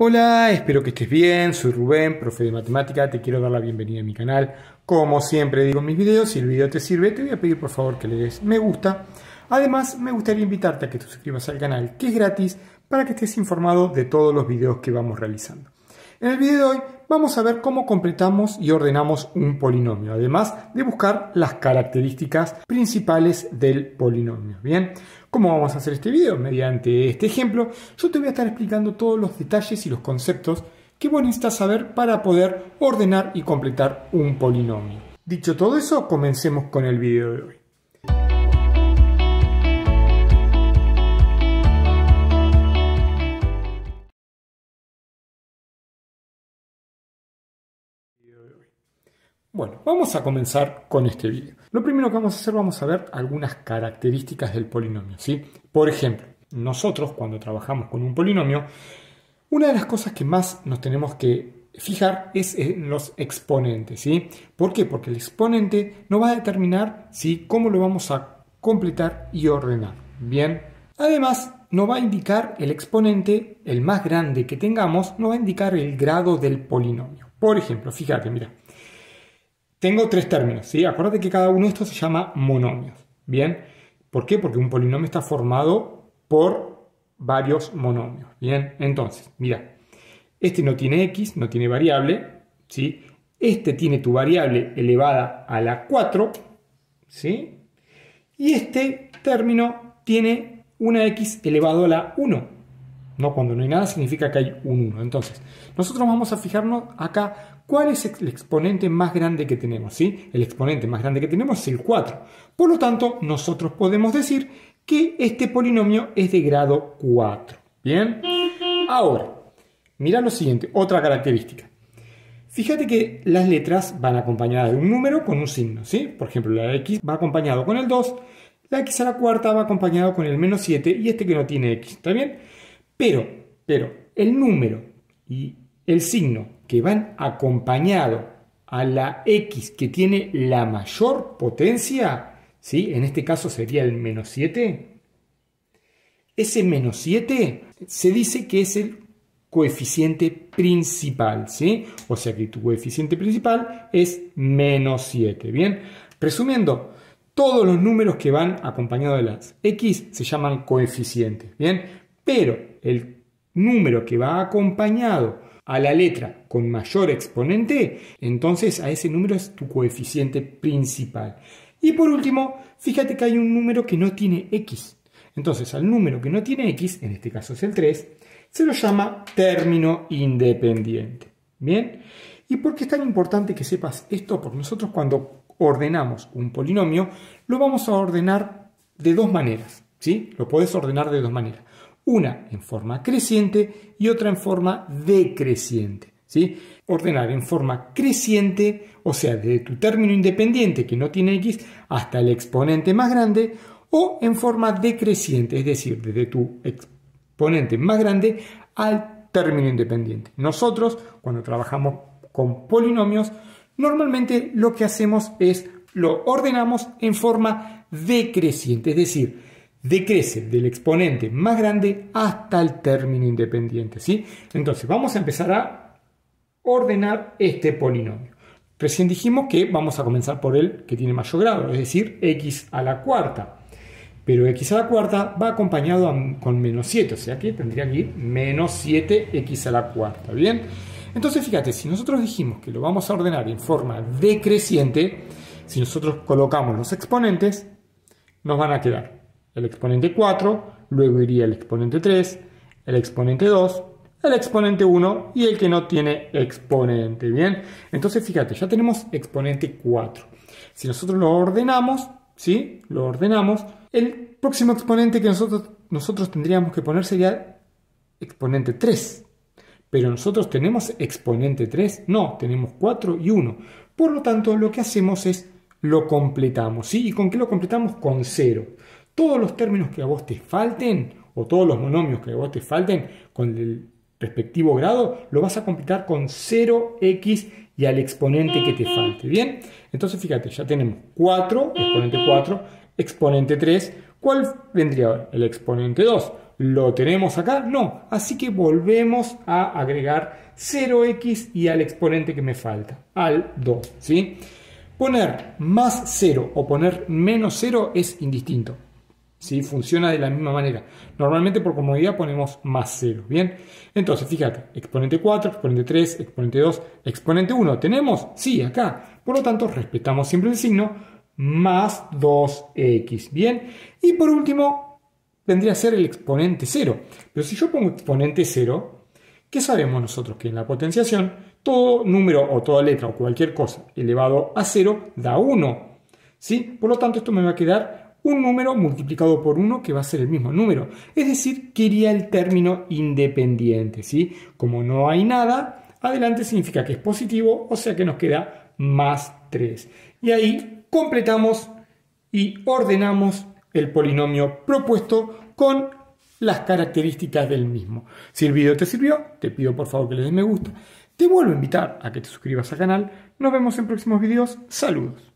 Hola, espero que estés bien, soy Rubén, profe de matemática, te quiero dar la bienvenida a mi canal. Como siempre digo en mis videos, si el video te sirve, te voy a pedir por favor que le des me gusta. Además, me gustaría invitarte a que te suscribas al canal, que es gratis, para que estés informado de todos los videos que vamos realizando. En el video de hoy vamos a ver cómo completamos y ordenamos un polinomio, además de buscar las características principales del polinomio. Bien, ¿cómo vamos a hacer este video? Mediante este ejemplo, yo te voy a estar explicando todos los detalles y los conceptos que vos necesitas saber para poder ordenar y completar un polinomio. Dicho todo eso, comencemos con el video de hoy. Bueno, vamos a comenzar con este video. Lo primero que vamos a hacer, vamos a ver algunas características del polinomio. ¿sí? Por ejemplo, nosotros cuando trabajamos con un polinomio, una de las cosas que más nos tenemos que fijar es en los exponentes. ¿sí? ¿Por qué? Porque el exponente nos va a determinar cómo lo vamos a completar y ordenar. Bien. Además, nos va a indicar el exponente, el más grande que tengamos, nos va a indicar el grado del polinomio. Por ejemplo, fíjate, mira, tengo tres términos, ¿sí? Acuérdate que cada uno de estos se llama monomios, ¿bien? ¿Por qué? Porque un polinomio está formado por varios monomios, ¿bien? Entonces, mira, este no tiene x, no tiene variable, ¿sí? Este tiene tu variable elevada a la 4, ¿sí? Y este término tiene una x elevado a la 1, no, cuando no hay nada significa que hay un 1. Entonces, nosotros vamos a fijarnos acá cuál es el exponente más grande que tenemos. ¿sí? El exponente más grande que tenemos es el 4. Por lo tanto, nosotros podemos decir que este polinomio es de grado 4. Bien. Ahora, mira lo siguiente, otra característica. Fíjate que las letras van acompañadas de un número con un signo, ¿sí? Por ejemplo, la X va acompañado con el 2, la X a la cuarta va acompañado con el menos 7 y este que no tiene X, ¿está bien? Pero, pero, el número y el signo que van acompañado a la X que tiene la mayor potencia, ¿sí? en este caso sería el menos 7, ese menos 7 se dice que es el coeficiente principal, ¿sí? O sea que tu coeficiente principal es menos 7, ¿bien? Resumiendo, todos los números que van acompañados de las X se llaman coeficientes, ¿bien? pero el número que va acompañado a la letra con mayor exponente, entonces a ese número es tu coeficiente principal. Y por último, fíjate que hay un número que no tiene x. Entonces al número que no tiene x, en este caso es el 3, se lo llama término independiente. ¿Bien? ¿Y por qué es tan importante que sepas esto? Porque nosotros cuando ordenamos un polinomio, lo vamos a ordenar de dos maneras. ¿sí? Lo puedes ordenar de dos maneras una en forma creciente y otra en forma decreciente. ¿sí? Ordenar en forma creciente, o sea, desde tu término independiente que no tiene x hasta el exponente más grande, o en forma decreciente, es decir, desde tu exponente más grande al término independiente. Nosotros, cuando trabajamos con polinomios, normalmente lo que hacemos es lo ordenamos en forma decreciente, es decir, decrece del exponente más grande hasta el término independiente. ¿sí? Entonces vamos a empezar a ordenar este polinomio. Recién dijimos que vamos a comenzar por el que tiene mayor grado, es decir, x a la cuarta. Pero x a la cuarta va acompañado con menos 7, o sea que tendría que ir menos 7x a la cuarta. Bien, entonces fíjate, si nosotros dijimos que lo vamos a ordenar en forma decreciente, si nosotros colocamos los exponentes, nos van a quedar el exponente 4, luego iría el exponente 3, el exponente 2, el exponente 1 y el que no tiene exponente. Bien, entonces fíjate, ya tenemos exponente 4. Si nosotros lo ordenamos, ¿sí? Lo ordenamos, el próximo exponente que nosotros, nosotros tendríamos que poner sería exponente 3. Pero nosotros tenemos exponente 3, no, tenemos 4 y 1. Por lo tanto, lo que hacemos es lo completamos, ¿sí? ¿Y con qué lo completamos? Con 0 todos los términos que a vos te falten o todos los monomios que a vos te falten con el respectivo grado, lo vas a completar con 0x y al exponente que te falte. Bien, entonces fíjate, ya tenemos 4, exponente 4, exponente 3. ¿Cuál vendría ahora? El exponente 2. ¿Lo tenemos acá? No. Así que volvemos a agregar 0x y al exponente que me falta, al 2. ¿sí? Poner más 0 o poner menos 0 es indistinto. ¿sí? Funciona de la misma manera. Normalmente por comodidad ponemos más 0. Bien, entonces fíjate, exponente 4, exponente 3, exponente 2, exponente 1. ¿Tenemos? Sí, acá. Por lo tanto, respetamos siempre el signo más 2x. Bien, y por último, vendría a ser el exponente 0. Pero si yo pongo exponente 0, ¿Qué sabemos nosotros? Que en la potenciación todo número o toda letra o cualquier cosa elevado a 0 da 1. ¿sí? Por lo tanto, esto me va a quedar un número multiplicado por 1 que va a ser el mismo número. Es decir, quería el término independiente. ¿sí? Como no hay nada, adelante significa que es positivo, o sea que nos queda más 3. Y ahí completamos y ordenamos el polinomio propuesto con las características del mismo. Si el video te sirvió, te pido por favor que le des me gusta. Te vuelvo a invitar a que te suscribas al canal. Nos vemos en próximos videos. Saludos.